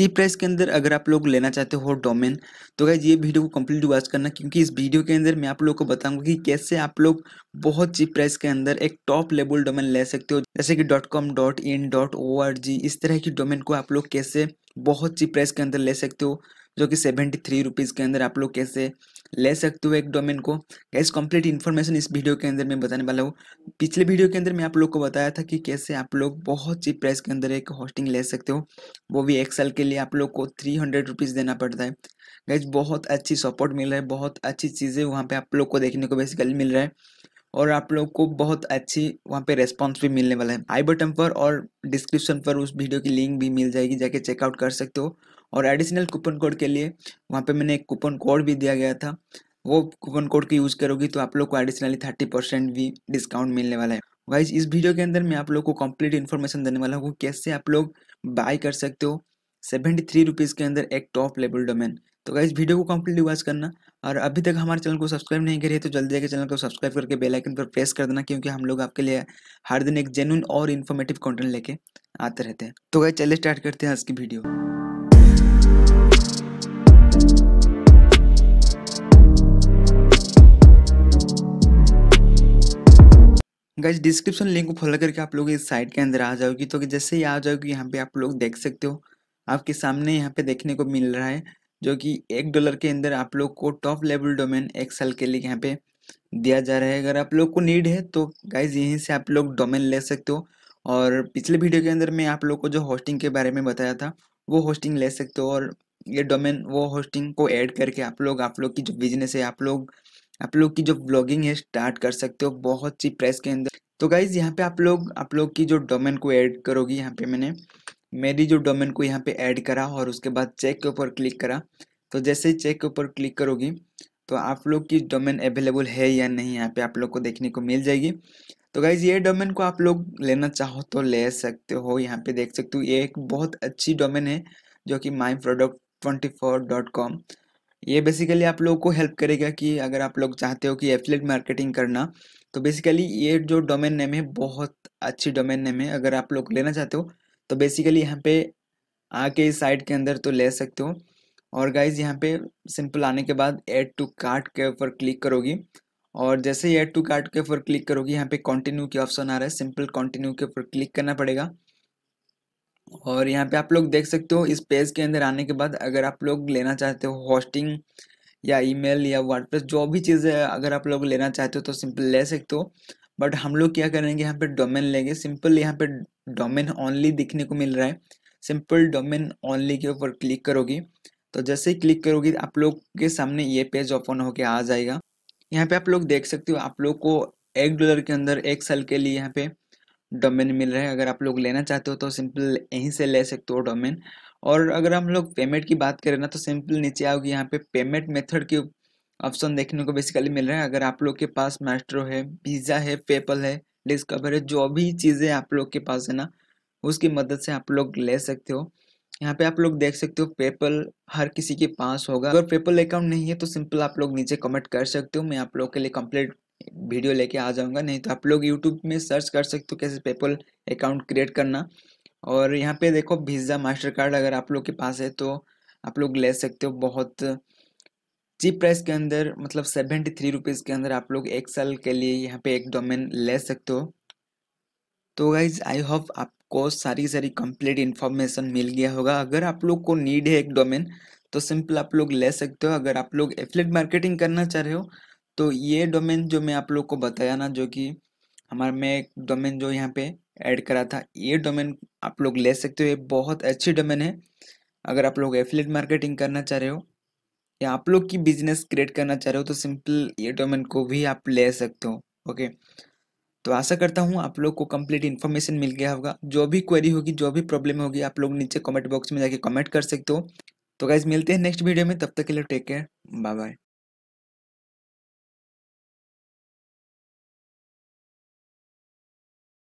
cheap price के अंदर अगर आप लोग लेना चाहते हो डोमेन तो गाइज ये वीडियो को कम्प्लीट वॉच करना क्योंकि इस वीडियो के अंदर मैं आप लोग को बताऊंगा कि कैसे आप लोग बहुत चीप प्राइस के अंदर एक टॉप लेवल डोमेन ले सकते हो जैसे कि dot com dot in dot O R G इस तरह की डोमेन को आप लोग कैसे बहुत चीप प्राइस के अंदर ले सकते हो जो कि सेवेंटी थ्री रुपीज़ के अंदर आप लोग कैसे ले सकते हो एक डोमेन को गैस कंप्लीट इन्फॉर्मेशन इस वीडियो के अंदर मैं बताने वाला हूँ पिछले वीडियो के अंदर मैं आप लोग को बताया था कि कैसे आप लोग बहुत चीप प्राइस के अंदर एक होस्टिंग ले सकते हो वो भी एक साल के लिए आप लोग को थ्री हंड्रेड रुपीज़ देना पड़ता है गैस बहुत अच्छी सपोर्ट मिल रहा है बहुत अच्छी चीज़ें वहाँ पर आप लोग को देखने को बेसिकली मिल रहा है और आप लोग को बहुत अच्छी वहाँ पे रेस्पॉन्स भी मिलने वाला है आई बटन पर और डिस्क्रिप्शन पर उस वीडियो की लिंक भी मिल जाएगी जाके चेकआउट कर सकते हो और एडिशनल कूपन कोड के लिए वहाँ पे मैंने एक कूपन कोड भी दिया गया था वो कूपन कोड की यूज़ करोगी तो आप लोग को एडिशनली थर्टी परसेंट भी डिस्काउंट मिलने वाला है वाइज इस वीडियो के अंदर मैं आप लोग को कंप्लीट इन्फॉर्मेशन देने वाला हूँ कैसे आप लोग बाय कर सकते हो सेवेंटी थ्री रुपीज़ के अंदर एक टॉप लेवल डोमेन तो गाइज वीडियो को कम्प्लीटली वॉच करना और अभी तक हमारे चैनल को सब्सक्राइब नहीं करिए तो जल्दी जाकर चैनल को सब्सक्राइब करके बेल आइकन पर प्रेस कर देना क्योंकि हम लोग आपके लिए हर दिन एक जेन्यून और इन्फॉर्मेटिव कंटेंट लेके आते रहते हैं तो गए चलिए स्टार्ट करते हैं आज की वीडियो गाइज डिस्क्रिप्शन लिंक को फॉलो करके आप लोग इस साइट के अंदर आ जाओगी तो जैसे ही आ जाओगी यहाँ पे आप लोग देख सकते हो आपके सामने यहाँ पे देखने को मिल रहा है जो कि एक डॉलर के अंदर आप लोग को टॉप लेवल डोमेन एक साल के लिए यहाँ पे दिया जा रहा है अगर आप लोग को नीड है तो गाइज यहीं से आप लोग डोमेन ले सकते हो और पिछले वीडियो के अंदर मैं आप लोग को जो होस्टिंग के बारे में बताया था वो होस्टिंग ले सकते हो और ये डोमेन वो होस्टिंग को ऐड करके आप लोग आप लोग की जो बिजनेस है आप लोग आप लोग की जो ब्लॉगिंग है स्टार्ट कर सकते हो बहुत सी प्राइस के अंदर तो गाइज़ यहाँ पे आप लोग आप लोग की जो डोमेन को ऐड करोगी यहाँ पे मैंने मेरी जो डोमेन को यहाँ पे ऐड करा और उसके बाद चेक के ऊपर क्लिक करा तो जैसे ही चेक के ऊपर क्लिक करोगी तो आप लोग की डोमेन अवेलेबल है या नहीं यहाँ पे आप लोग को देखने को मिल जाएगी तो गाइज ये डोमेन को आप लोग लेना चाहो तो ले सकते हो यहाँ पे देख सकते हो ये एक बहुत अच्छी डोमेन है जो कि my product twenty four dot com ये बेसिकली आप लोगों को हेल्प करेगा कि अगर आप लोग चाहते हो कि एफलेट मार्केटिंग करना तो बेसिकली ये जो डोमेन नेम है बहुत अच्छी डोमेन नेम है अगर आप लोग लेना चाहते हो तो बेसिकली यहाँ पे आके इस साइड के अंदर तो ले सकते हो और गाइज यहाँ पे सिंपल आने के बाद ऐड टू कार्ट के ऊपर क्लिक करोगी और जैसे ही ऐड टू कार्ट के ऊपर क्लिक करोगी यहाँ पे कंटिन्यू के ऑप्शन आ रहा है सिंपल कंटिन्यू के ऊपर क्लिक करना पड़ेगा और यहाँ पे आप लोग देख सकते हो इस पेज के अंदर आने के बाद अगर आप लोग लेना चाहते हो होस्टिंग या ईमेल या व्हाट्सएप जो भी चीज़ अगर आप लोग लेना चाहते हो तो सिंपल ले सकते हो बट हम लोग क्या करेंगे यहाँ पे डोमेन लेंगे सिंपल यहाँ पे डोमेन ओनली दिखने को मिल रहा है सिंपल डोमेन ओनली के ऊपर क्लिक करोगे तो जैसे ही क्लिक करोगे आप लोग के सामने ये पेज ओपन होके आ जाएगा यहाँ पे आप लोग देख सकते हो आप लोग को एक डॉलर के अंदर एक साल के लिए यहाँ पे डोमेन मिल रहा है अगर आप लोग लेना चाहते हो तो सिंपल यहीं से ले सकते हो डोमेन और अगर हम लोग पेमेंट की बात करें ना तो सिंपल नीचे आओगे यहाँ पे पेमेंट मेथड के ऑप्शन देखने को बेसिकली मिल रहे हैं अगर आप लोग के पास मैस्ट्रो है पिज़्ज़ा है पेपल है डिस्कवर है जो भी चीज़ें आप लोग के पास है ना उसकी मदद से आप लोग ले सकते हो यहाँ पे आप लोग देख सकते हो पेपल हर किसी के पास होगा अगर पेपल अकाउंट नहीं है तो सिंपल आप लोग नीचे कमेंट कर सकते हो मैं आप लोग के लिए कंप्लीट वीडियो लेके आ जाऊँगा नहीं तो आप लोग यूट्यूब में सर्च कर सकते हो कैसे पेपल अकाउंट क्रिएट करना और यहाँ पे देखो वीज़ा मास्टर कार्ड अगर आप लोग के पास है तो आप लोग ले सकते हो बहुत चीप प्राइस के अंदर मतलब सेवेंटी थ्री रुपीज़ के अंदर आप लोग एक साल के लिए यहाँ पे एक डोमेन ले सकते हो तो गाइज आई होप आपको सारी सारी कंप्लीट इन्फॉर्मेशन मिल गया होगा अगर आप लोग को नीड है एक डोमेन तो सिंपल आप लोग ले सकते हो अगर आप लोग एफलेट मार्केटिंग करना चाह रहे हो तो ये डोमेन जो मैं आप लोग को बताया ना जो कि हमारे मैं एक डोमेन जो यहाँ पे ऐड करा था ये डोमेन आप लोग ले सकते हो ये बहुत अच्छी डोमेन है अगर आप लोग एफिलेट मार्केटिंग करना चाह रहे हो या आप लोग की बिजनेस क्रिएट करना चाह रहे हो तो सिंपल ये डोमेन को भी आप ले सकते हो ओके तो आशा करता हूँ आप लोग को कंप्लीट इन्फॉर्मेशन मिल गया होगा जो भी क्वेरी होगी जो भी प्रॉब्लम होगी आप लोग नीचे कमेंट बॉक्स में जाके कमेंट कर सकते हो तो गाइज मिलते हैं नेक्स्ट वीडियो में तब तक के लिए टेक केयर बाय बाय